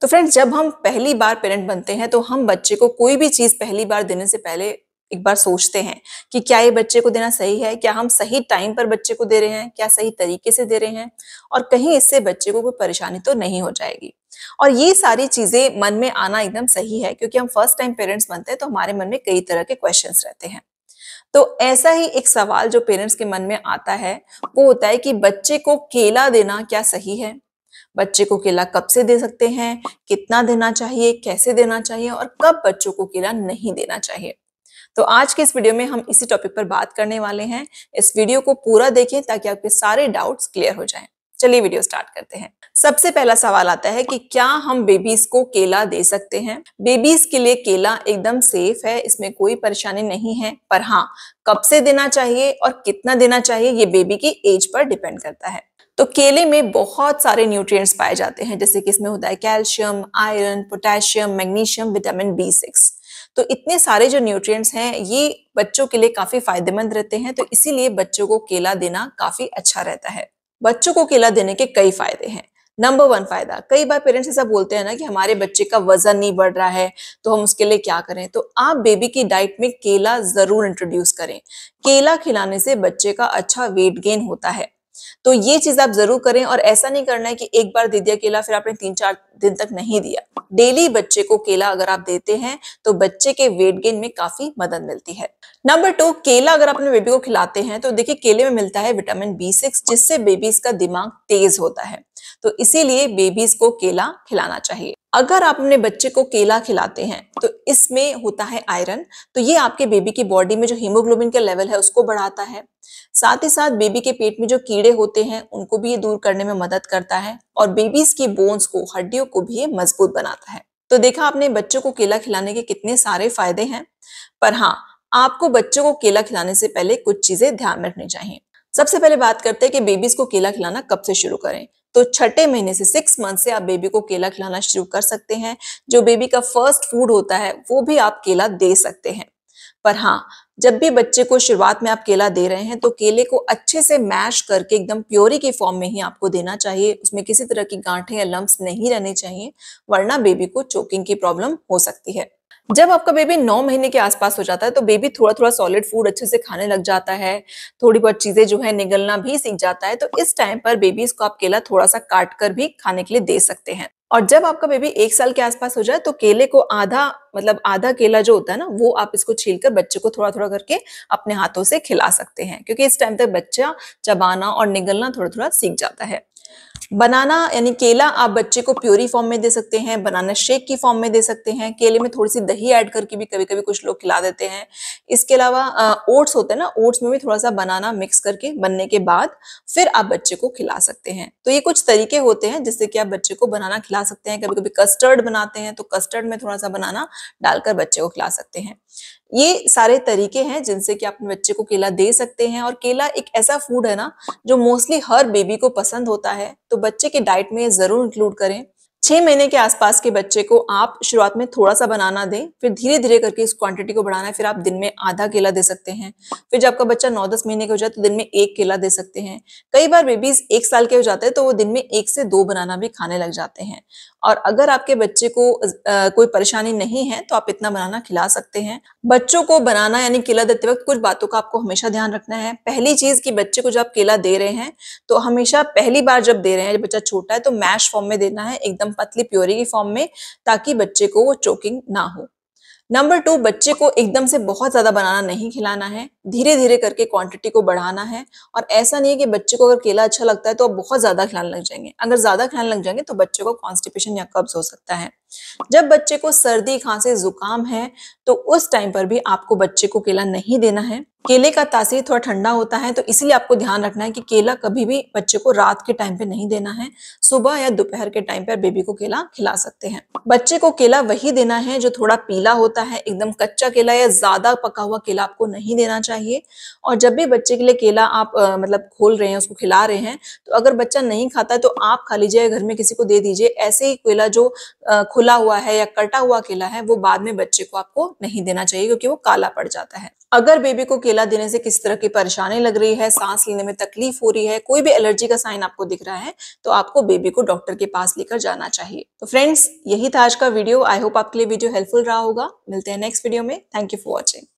तो फ्रेंड्स जब हम पहली बार पेरेंट बनते हैं तो हम बच्चे को कोई भी चीज़ पहली बार देने से पहले एक बार सोचते हैं कि क्या ये बच्चे को देना सही है क्या हम सही टाइम पर बच्चे को दे रहे हैं क्या सही तरीके से दे रहे हैं और कहीं इससे बच्चे को कोई परेशानी तो नहीं हो जाएगी और ये सारी चीजें मन में आना एकदम सही है क्योंकि हम फर्स्ट टाइम पेरेंट्स बनते हैं तो हमारे मन में कई तरह के क्वेश्चन रहते हैं तो ऐसा ही एक सवाल जो पेरेंट्स के मन में आता है वो होता है कि बच्चे को केला देना क्या सही है बच्चे को केला कब से दे सकते हैं कितना देना चाहिए कैसे देना चाहिए और कब बच्चों को केला नहीं देना चाहिए तो आज के इस वीडियो में हम इसी टॉपिक पर बात करने वाले हैं इस वीडियो को पूरा देखें ताकि आपके सारे डाउट्स क्लियर हो जाएं। चलिए वीडियो स्टार्ट करते हैं सबसे पहला सवाल आता है कि क्या हम बेबीज को केला दे सकते हैं बेबीज के लिए केला एकदम सेफ है इसमें कोई परेशानी नहीं है पर हाँ कब से देना चाहिए और कितना देना चाहिए ये बेबी की एज पर डिपेंड करता है तो केले में बहुत सारे न्यूट्रिएंट्स पाए जाते हैं जैसे कि इसमें होता है calcium iron potassium magnesium vitamin B six तो इतने सारे जो न्यूट्रिएंट्स हैं ये बच्चों के लिए काफी फायदेमंद रहते हैं तो इसीलिए बच्चों को केला देना काफी अच्छा रहता है बच्चों को केला देने के कई फायदे हैं नंबर वन फायदा कई बार पेरेंट्स ऐसा बोलते हैं ना कि हमारे बच्चे का वजन नहीं बढ़ रहा है तो हम उसके लिए क्या करें तो आप बेबी की डाइट में केला जरूर इंट्रोड्यूस करें केला खिलाने से बच्चे का अच्छा वेट गेन होता है तो ये चीज आप जरूर करें और ऐसा नहीं करना है कि एक बार दे दिया केला फिर आपने तीन चार दिन तक नहीं दिया डेली बच्चे को केला अगर आप देते हैं तो बच्चे के वेट गेन में काफी मदद मिलती है नंबर टू केला अगर आप अपने बेबी को खिलाते हैं तो देखिए केले में मिलता है विटामिन बी सिक्स जिससे बेबीज का दिमाग तेज होता है तो इसीलिए बेबीज को केला खिलाना चाहिए अगर आप अपने बच्चे को केला खिलाते हैं तो इसमें होता है आयरन तो ये आपके बेबी की बॉडी में जो हीमोग्लोबिन का लेवल है उसको बढ़ाता है साथ ही साथ बेबी के पेट में जो कीड़े होते हैं उनको भी ये दूर करने में मदद करता है और बेबीज की बोन्स को हड्डियों को भी ये मजबूत बनाता है तो देखा आपने बच्चों को केला खिलाने के कितने सारे फायदे हैं पर हाँ आपको बच्चों को केला खिलाने से पहले कुछ चीजें ध्यान रखनी चाहिए सबसे पहले बात करते हैं कि बेबीज को केला खिलाना कब से शुरू करें तो छठे महीने से सिक्स मंथ से आप बेबी को केला खिलाना शुरू कर सकते हैं जो बेबी का फर्स्ट फूड होता है वो भी आप केला दे सकते हैं पर हाँ जब भी बच्चे को शुरुआत में आप केला दे रहे हैं तो केले को अच्छे से मैश करके एकदम प्योरी के फॉर्म में ही आपको देना चाहिए उसमें किसी तरह की गांठें या लम्ब नहीं रहने चाहिए वरना बेबी को चोकिंग की प्रॉब्लम हो सकती है जब आपका बेबी नौ महीने के आसपास हो जाता है तो बेबी थोड़ा थोड़ा सॉलिड फूड अच्छे से खाने लग जाता है थोड़ी बहुत चीजें जो है निगलना भी सीख जाता है तो इस टाइम पर बेबी इसको आप केला थोड़ा सा काट कर भी खाने के लिए दे सकते हैं और जब आपका बेबी एक साल के आसपास हो जाए तो केले को आधा मतलब आधा केला जो होता है ना वो आप इसको छील कर बच्चे को थोड़ा थोड़ा करके अपने हाथों से खिला सकते हैं क्योंकि इस टाइम तक बच्चा चबाना और निगलना थोड़ा थोड़ा सीख जाता है बनाना यानी केला आप बच्चे को प्योरी फॉर्म में दे सकते हैं बनाना शेक की फॉर्म में दे सकते हैं केले में थोड़ी सी दही ऐड करके भी कभी कभी कुछ लोग खिला देते हैं इसके अलावा ओट्स होते हैं ना ओट्स में भी थोड़ा सा बनाना मिक्स करके बनने के बाद फिर आप बच्चे को खिला सकते हैं तो ये कुछ तरीके होते हैं जिससे कि आप बच्चे को बनाना खिला सकते हैं कभी कभी कस्टर्ड बनाते हैं तो कस्टर्ड में थोड़ा सा बनाना डालकर बच्चे को खिला सकते हैं ये सारे तरीके हैं जिनसे कि आप अपने बच्चे को केला दे सकते हैं और केला एक ऐसा फूड है ना जो मोस्टली हर बेबी को पसंद होता है तो बच्चे के डाइट में जरूर इंक्लूड करें छह महीने के आसपास के बच्चे को आप शुरुआत में थोड़ा सा बनाना दें फिर धीरे धीरे करके इस क्वांटिटी को बढ़ाना है फिर आप दिन में आधा केला दे सकते हैं फिर जब आपका बच्चा नौ दस महीने का हो जाए तो दिन में एक केला दे सकते हैं कई बार बेबीज एक साल के हो जाते हैं तो वो दिन में एक से दो बनाना भी खाने लग जाते हैं और अगर आपके बच्चे को आ, कोई परेशानी नहीं है तो आप इतना बनाना खिला सकते हैं बच्चों को बनाना यानी केला देते वक्त कुछ बातों का आपको हमेशा ध्यान रखना है पहली चीज कि बच्चे को जब आप केला दे रहे हैं तो हमेशा पहली बार जब दे रहे हैं जब बच्चा छोटा है तो मैश फॉर्म में देना है एकदम पतली प्योरी की फॉर्म में ताकि बच्चे को वो चोकिंग ना हो नंबर टू बच्चे को एकदम से बहुत ज़्यादा बनाना नहीं खिलाना है धीरे धीरे करके क्वांटिटी को बढ़ाना है और ऐसा नहीं है कि बच्चे को अगर केला अच्छा लगता है तो आप बहुत ज़्यादा खिलाने लग जाएंगे अगर ज़्यादा खिलाने लग जाएंगे तो बच्चे को कॉन्स्टिपेशन या कब्ज हो सकता है जब बच्चे को सर्दी खांसी जुकाम है तो उस टाइम पर भी आपको बच्चे को केला नहीं देना है केले का तासीर थोड़ा ठंडा होता है तो इसलिए आपको ध्यान रखना है कि केला कभी भी बच्चे को रात के टाइम पे नहीं देना है सुबह या दोपहर के टाइम पर बेबी को केला खिला सकते हैं बच्चे को केला वही देना है जो थोड़ा पीला होता है एकदम कच्चा केला या ज्यादा पका हुआ केला आपको नहीं देना चाहिए और जब भी बच्चे के लिए केला आप आ, मतलब खोल रहे हैं उसको खिला रहे हैं तो अगर बच्चा नहीं खाता है तो आप खा लीजिए घर में किसी को दे दीजिए ऐसे ही केला जो आ, खुला हुआ है या कटा हुआ केला है वो बाद में बच्चे को आपको नहीं देना चाहिए क्योंकि वो काला पड़ जाता है अगर बेबी को केला देने से किसी तरह की परेशानी लग रही है सांस लेने में तकलीफ हो रही है कोई भी एलर्जी का साइन आपको दिख रहा है तो आपको बेबी को डॉक्टर के पास लेकर जाना चाहिए तो फ्रेंड्स यही था आज का वीडियो आई होप आपके लिए वीडियो हेल्पफुल रहा होगा मिलते हैं नेक्स्ट वीडियो में थैंक यू फॉर वॉचिंग